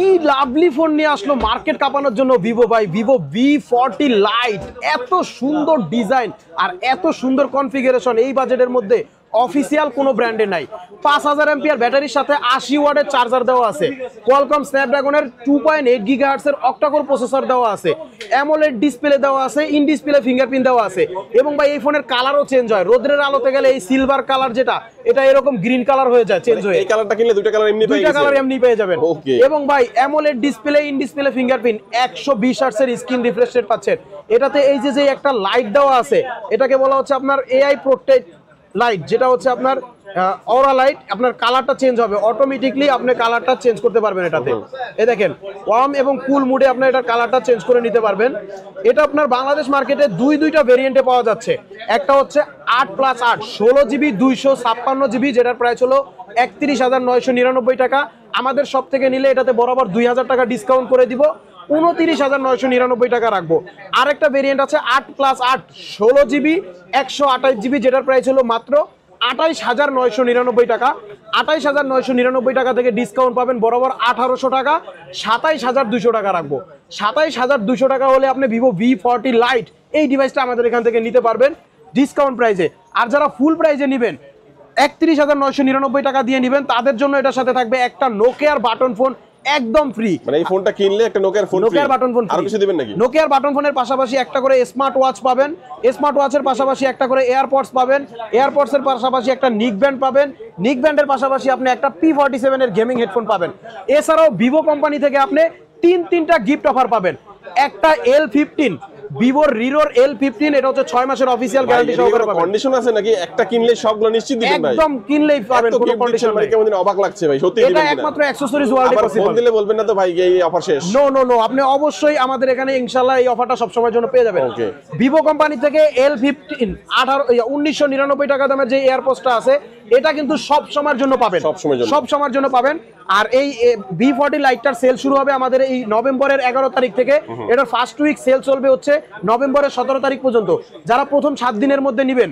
কি lovely phone নিয়ে আসলো মার্কেট কাঁপানোর জন্য ভিভো ভাই ভিভো ভি ফর্টি লাইট এত সুন্দর ডিজাইন আর এত সুন্দর কনফিগারেশন এই বাজেটের মধ্যে অফিসিয়াল কোনো ব্র্যান্ডে নাই পাঁচ হাজার এমপিয়ার ব্যাটারির সাথে আশি ওয়ার্ডের চার্জার দেওয়া আছে কোয়ালকম স্ন্যাপড্রাগনের টু পয়েন্ট এইট গিগাহার্সের অক্টাকোর প্রসেসর দেওয়া আছে অ্যামোলেড ডিসপ্লে দেওয়া আছে ইন ডিসপ্লে ফিঙ্গারপ্রিন্ট দেওয়া আছে এবং ভাই এই ফোনের কালারও চেঞ্জ হয় রোদ্রের আলোতে গেলে এই সিলভার কালার যেটা এটা এরকম গ্রিন কালার হয়ে যায় চেঞ্জ হয়ে এই কালারটা কিনলে দুটো কালার এমনি দুটো কালার এমনি পেয়ে যাবেন এবং ভাই AMOLED display in display fingerprint 120 Hz এর স্ক্রিন রিফ্রেশ রেট পাচ্ছেন এটাতে এই যে যে একটা লাইট দেওয়া আছে এটাকে বলা হচ্ছে আপনার এআই প্রোটেক্ট লাইট যেটা হচ্ছে আপনার অরা লাইট আপনার কালারটা চেঞ্জ হবে অটোমেটিকলি আপনি কালারটা চেঞ্জ করতে পারবেন এটাতে এ দেখেন ওয়ার্ম এবং কুল মুডে আপনি এটার কালারটা চেঞ্জ করে নিতে পারবেন এটা আপনার বাংলাদেশ মার্কেটে দুই দুইটা ভেরিয়েন্টে পাওয়া যাচ্ছে একটা হচ্ছে আট প্লাস আট ষোলো জিবি দুইশো ছাপ্পান্ন জিবি যেটার প্রাইস হলো একত্রিশ হাজার নয়শো নিরানব্বই টাকা আমাদের সব থেকে নিলে এটাতে বরাবর দুই হাজার টাকা ডিসকাউন্ট করে দিব উনত্রিশ হাজার নয়শো নিরানব্বই টাকা রাখবো আরেকটা ভেরিয়েন্ট আছে আট প্লাস আট ষোলো জিবি একশো আটাইশ জিবি যেটার প্রাইস হলো মাত্র আঠাইশ হাজার নয়শো নিরানব্বই টাকা আঠাইশ হাজার নয়শো নিরানব্বই টাকা থেকে ডিসকাউন্ট পাবেন বরাবর আঠারোশো টাকা সাতাইশ হাজার দুশো টাকা রাখবো সাতাইশ হাজার দুশো টাকা হলে আপনি ভিভো ভি ফর্টি লাইট এই ডিভাইসটা আমাদের এখান থেকে নিতে পারবেন ডিসকাউন্ট প্রাইসে আর যারা ফুল প্রাইসে নেবেন একত্রিশ হাজার নয়শো নিরানব্বই টাকা দিয়ে নেবেন তাদের জন্য এটার সাথে থাকবে একটা নোকিয়ার বাটন ফোন একদম ফ্রি মানে এই ফোনটা কিনলে একটা নোকিয়ার ফোন নোকিয়ার বাটন ফোন আর কিছু দিবেন নাকি নোকিয়ার বাটন ফোনের পাশাপাশি একটা করে স্মার্ট ওয়াচ পাবেন স্মার্ট ওয়াচের পাশাপাশি একটা করে এয়ারপডস পাবেন এয়ারপডস এর পাশাপাশি একটা নিক ব্যান্ড পাবেন নিক ব্যান্ডের পাশাপাশি আপনি একটা পি এর সেভেনের গেমিং হেডফোন পাবেন এছাড়াও ভিভো কোম্পানি থেকে আপনি তিন তিনটা গিফট অফার পাবেন একটা এল ফিফটিন ভিভোর রিরোর এল ফিফটিন এটা হচ্ছে ছয় মাসের অফিসিয়াল গ্যারান্টি সহকারে পাবেন কন্ডিশন আছে নাকি একটা কিনলে সবগুলো নিশ্চিত দিবেন ভাই একদম কিনলেই পাবেন কোনো কন্ডিশন নাই কেমন অবাক লাগছে ভাই সত্যি এটা একমাত্র অ্যাকসেসরিজ ওয়ার্ল্ডে পসিবল ফোন দিলে বলবেন না তো ভাই এই অফার শেষ নো নো নো আপনি অবশ্যই আমাদের এখানে ইনশাআল্লাহ এই অফারটা সব সময়ের জন্য পেয়ে যাবেন ভিভো কোম্পানি থেকে এল ফিফটিন আঠারো উনিশশো নিরানব্বই টাকা দামের যে এয়ারপোর্টটা আছে এটা কিন্তু সব সময়ের জন্য পাবেন সব সময়ের জন্য পাবেন আর এই বি ফর্টি লাইটটার সেল শুরু হবে আমাদের এই নভেম্বরের এগারো তারিখ থেকে এটার ফার্স্ট উইক সেল চলবে হচ্ছে নভেম্বরের সতেরো তারিখ পর্যন্ত যারা প্রথম সাত দিনের মধ্যে নেবেন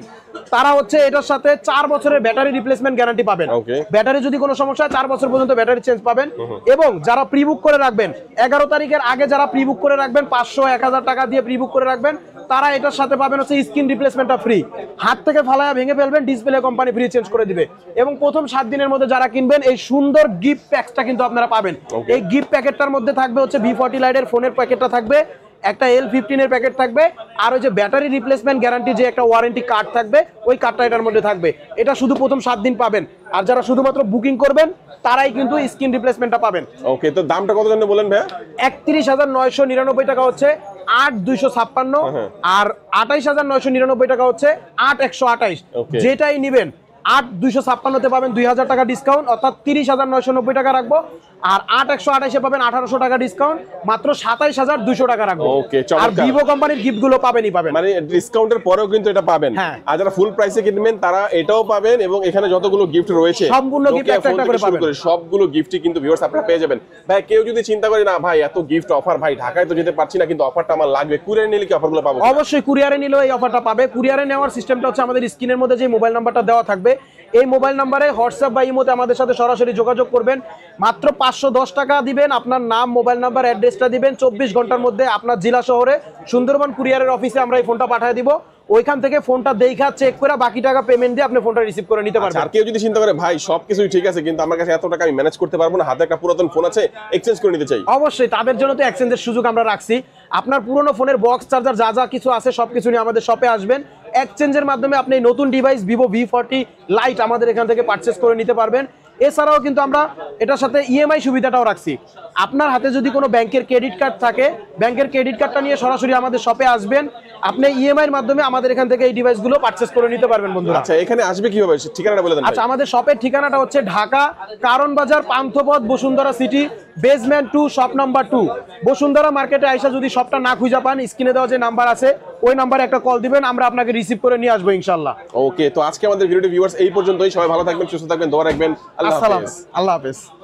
তারা হচ্ছে এটার সাথে চার বছরের ব্যাটারি রিপ্লেসমেন্ট গ্যারান্টি পাবেন ব্যাটারি যদি কোনো সমস্যা হয় চার বছর পর্যন্ত ব্যাটারি চেঞ্জ পাবেন এবং যারা প্রি বুক করে রাখবেন এগারো তারিখের আগে যারা প্রি বুক করে রাখবেন পাঁচশো এক টাকা দিয়ে প্রি বুক করে রাখবেন তারা এটার সাথে পাবেন হচ্ছে স্ক্রিন রিপ্লেসমেন্টটা ফ্রি হাত থেকে ফালায়া ভেঙে ফেলবেন ডিসপ্লে কোম্পানি ফ্রি চেঞ্জ করে দিবে এবং প্রথম সাত দিনের মধ্যে যারা কিনবেন এই সুন্দর গিফট প্যাকটা কিন্তু আপনারা পাবেন এই গিফট প্যাকেটটার মধ্যে থাকবে হচ্ছে ভি ফর্টি লাইটের ফোনের প্যাকেটটা থাকবে একটা এল ফিফটিনের প্যাকেট থাকবে আর ওই যে ব্যাটারি রিপ্লেসমেন্ট গ্যারান্টি যে একটা ওয়ারেন্টি কার্ড থাকবে ওই কার্ডটা এটার মধ্যে থাকবে এটা শুধু প্রথম সাত দিন পাবেন আর যারা শুধুমাত্র বুকিং করবেন তারাই কিন্তু স্ক্রিন রিপ্লেসমেন্টটা পাবেন ওকে তো দামটা কত জন্য বলেন ভাই একত্রিশ হাজার নয়শো নিরানব্বই টাকা হচ্ছে আট দুইশো ছাপ্পান্ন হ্যাঁ, হ্যাঁ। আর আঠাইশ হাজার নয়শো নিরানব্বই টাকা হচ্ছে আট একশো আঠাইশ যেটাই নিবেন আট দুইশো ছাপ্পান্নতে পাবেন দুই হাজার টাকা ডিসকাউন্ট অর্থাৎ তিরিশ হাজার নয়শো নব্বই টাকা রাখবো আর আট একশো আঠাশে পাবেন আঠারোশো টাকা ডিসকাউন্ট মাত্র সাতাইশ হাজার দুশো টাকা রাখবো আর ভিভো কোম্পানির গিফট গুলো পাবেন মানে ডিসকাউন্টের পরেও কিন্তু এটা পাবেন হ্যাঁ। আর যারা ফুল প্রাইসে কিনবেন তারা এটাও পাবেন এবং এখানে যতগুলো গিফট রয়েছে সম্পূর্ণ গিফট সবগুলো গিফটই কিন্তু ভিউয়ার্স আপনারা পেয়ে যাবেন ভাই কেউ যদি চিন্তা করে না ভাই এত গিফট অফার ভাই ঢাকায় তো যেতে পারছি না কিন্তু অফারটা আমার লাগবে কুরিয়ারে নিলে কি অফারগুলো পাবো অবশ্যই কুরিয়ারে নিলেও এই অফারটা পাবে কুরিয়ারে নেওয়ার সিস্টেমটা হচ্ছে আমাদের স্ক্রিনের মধ্যে যে মোবাইল নাম্বারটা দেওয়া থাকবে এই মোবাইল নাম্বারে হোয়াটসঅ্যাপ বা ইমোতে আমাদের সাথে সরাসরি যোগাযোগ করবেন মাত্র পাঁচশো দশ টাকা দিবেন আপনার নাম মোবাইল নাম্বার অ্যাড্রেসটা দিবেন চব্বিশ ঘন্টার মধ্যে আপনার জেলা শহরে সুন্দরবন কুরিয়ারের অফিসে আমরা এই ফোনটা পাঠিয়ে দিব ওইখান থেকে ফোনটা দেখা চেক করে বাকি টাকা পেমেন্ট দিয়ে আপনি ফোনটা রিসিভ করে নিতে আচ্ছা, পারবেন আর কেউ যদি চিন্তা করে ভাই সবকিছুই ঠিক আছে কিন্তু আমার কাছে এত টাকা আমি ম্যানেজ করতে পারবো না হাতে একটা পুরাতন ফোন আছে এক্সচেঞ্জ করে নিতে চাই অবশ্যই তাদের জন্য তো এক্সচেঞ্জের সুযোগ আমরা রাখছি আপনার পুরনো ফোনের বক্স চার্জার যা যা কিছু আছে সবকিছু নিয়ে আমাদের শপে আসবেন এক্সচেঞ্জের মাধ্যমে আপনি নতুন device Vivo V forty lite আমাদের এখান থেকে পারচেস করে নিতে পারবেন এছাড়াও কিন্তু আমরা এটার সাথে ইএমআই e সুবিধাটাও রাখছি আপনার হাতে যদি কোনো ব্যাংকের ক্রেডিট কার্ড থাকে ব্যাংকের ক্রেডিট কার্ডটা নিয়ে সরাসরি আমাদের শপে আসবেন আপনি ইএমআই এর মাধ্যমে আমাদের এখান থেকে এই ডিভাইসগুলো পারচেজ করে নিতে পারবেন বন্ধুরা আচ্ছা এখানে আসবে কিভাবে ঠিকানাটা বলে দেন আচ্ছা আমাদের শপের ঠিকানাটা হচ্ছে Dhaka Karwan Bazar Panthapath Bashundhara city basement two shop number two Bashundhara মার্কেটে আইসা যদি শপটা না খুঁজে পান স্ক্রিনে দেওয়া যে নাম্বার আছে ওই নাম্বারে একটা কল দিবেন আমরা আপনাকে রিসিভ করে নিয়ে আসবো ইনশাআল্লাহ ওকে তো আজকে আমাদের ভিডিওটি ভিউয়ার্স এই পর্যন্তই সবাই ভালো থাকবেন সুস্থ থাকবেন দোয়া রাখবেন আল্লাহ হাফেজ আল্লাহ হাফেজ